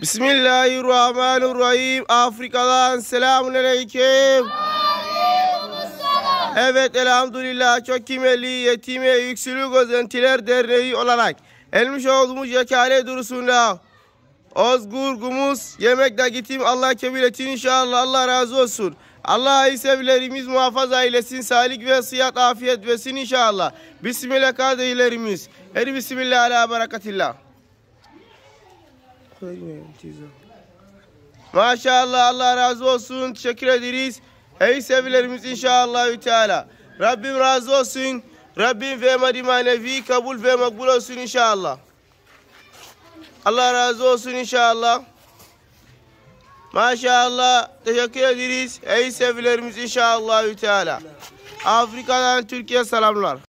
Bismillahirrahmanirrahim. Afrika'dan selamun aleyküm. Evet elhamdülillah çok kimeli yetime yüksülü gözentiler derneği olarak elmiş olduğumuz yakale durusunda Ozgur Gumuz yemek dagitim Allah kabul etsin inşallah Allah razı olsun. Allah sevilerimiz muhafaza eylesin. Salik ve sıhhat afiyet versin inşallah. Bismillah kardeşlerimiz. Her bismillah ala berekatillah. Maşallah Allah razı olsun. Teşekkür ederiz. Ey sevgilerimiz inşallah Teala. Rabbim razı olsun. Rabbim vermedi manevi kabul ve makbul olsun inşallah. Allah razı olsun inşallah. Maşallah teşekkür ederiz. Ey sevgilerimiz inşallah Teala. Afrika'dan Türkiye selamlar.